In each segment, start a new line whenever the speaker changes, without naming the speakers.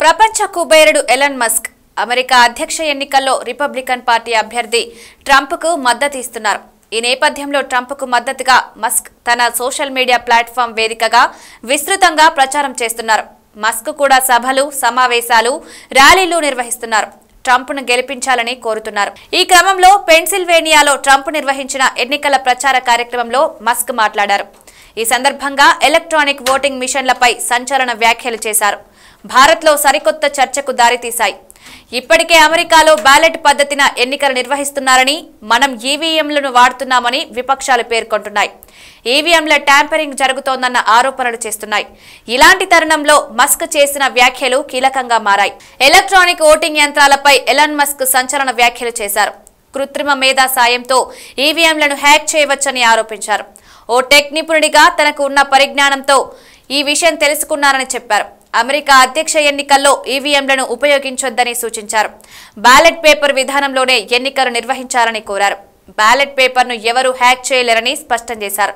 ప్రపంచ కుబేరుడు Elon Musk America అధ్యక్ష ఎన్నికల్లో రిపబ్లికన్ పార్టీ అభ్యర్థి ట్రంప్కు ఇస్తున్నారు ఈ నేపథ్యంలో ట్రంప్కు మద్దతుగా మస్క్ తన సోషల్ మీడియా ప్లాట్ఫామ్ వేదికగా విస్తృతంగా ప్రచారం చేస్తున్నారు మస్క్ కూడా సభలు సమావేశాలు ర్యాలీలు నిర్వహిస్తున్నారు ట్రంప్ను గెలిపించాలని కోరుతున్నారు ఈ క్రమంలో పెన్సిల్వేనియాలో ట్రంప్ నిర్వహించిన ఎన్నికల ప్రచార కార్యక్రమంలో మస్క్ మాట్లాడారు ఈ సందర్భంగా ఎలక్ట్రానిక్ ఓటింగ్ మిషన్లపై సంచలన వ్యాఖ్యలు చేశారు భారత్లో సరికొత్త చర్చకు దారితీశాయి ఇప్పటికే అమెరికాలో బ్యాలెట్ పద్ధతిన ఎన్నికలు నిర్వహిస్తున్నారని మనం ఈవీఎంలను వాడుతున్నామని విపక్షాలు పేర్కొంటున్నాయి ఈవీఎంల ట్యాంపరింగ్ జరుగుతోందన్న ఆరోపణలు చేస్తున్నాయి ఇలాంటి తరుణంలో మస్క్ చేసిన వ్యాఖ్యలు కీలకంగా మారాయి ఎలక్ట్రానిక్ ఓటింగ్ యంత్రాలపై ఎలన్ మస్క్ సంచలన వ్యాఖ్యలు చేశారు కృత్రిమ మేధా సాయంతో ఈవీఎంలను హ్యాక్ చేయవచ్చని ఆరోపించారు ఓ టెక్ నిపుణుడిగా తనకు ఉన్న పరిజ్ఞానంతో ఈ విషయం తెలుసుకున్నారని చెప్పారు అమెరికా అధ్యక్ష ఎన్నికల్లో ఈవీఎంలను ఉపయోగించొద్దని సూచించారు బ్యాలెట్ పేపర్ విధానంలోనే ఎన్నికలు నిర్వహించాలని కోరారు బ్యాలెట్ పేపర్ను ఎవరూ హ్యాక్ చేయలేరని స్పష్టం చేశారు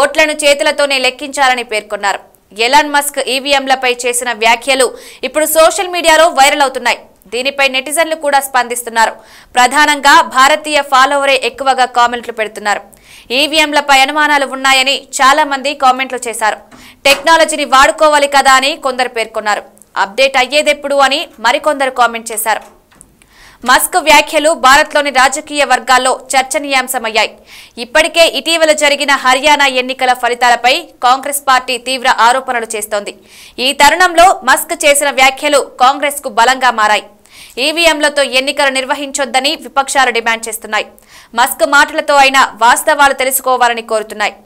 ఓట్లను చేతులతోనే లెక్కించాలని పేర్కొన్నారు ఎలాన్ మస్క్ ఈవీఎంలపై చేసిన వ్యాఖ్యలు ఇప్పుడు సోషల్ మీడియాలో వైరల్ అవుతున్నాయి దీనిపై నెటిజన్లు కూడా స్పందిస్తున్నారు ప్రధానంగా భారతీయ ఫాలోవరే ఎక్కువగా కామెంట్లు పెడుతున్నారు ఈవీఎంలపై అనుమానాలు ఉన్నాయని చాలా మంది కామెంట్లు చేశారు టెక్నాలజీని వాడుకోవాలి కదా అని కొందరు పేర్కొన్నారు అప్డేట్ అయ్యేదెప్పుడు అని మరికొందరు కామెంట్ చేశారు మస్క్ వ్యాఖ్యలు భారత్లోని రాజకీయ వర్గాల్లో చర్చనీయాంశమయ్యాయి ఇప్పటికే ఇటీవల జరిగిన హర్యానా ఎన్నికల ఫలితాలపై కాంగ్రెస్ పార్టీ తీవ్ర ఆరోపణలు చేస్తోంది ఈ తరుణంలో మస్క్ చేసిన వ్యాఖ్యలు కాంగ్రెస్కు బలంగా మారాయి ఈవీఎంలతో ఎన్నికలు నిర్వహించొద్దని విపక్షాలు డిమాండ్ చేస్తున్నాయి మస్క్ మాటలతో అయినా వాస్తవాలు తెలుసుకోవాలని కోరుతున్నాయి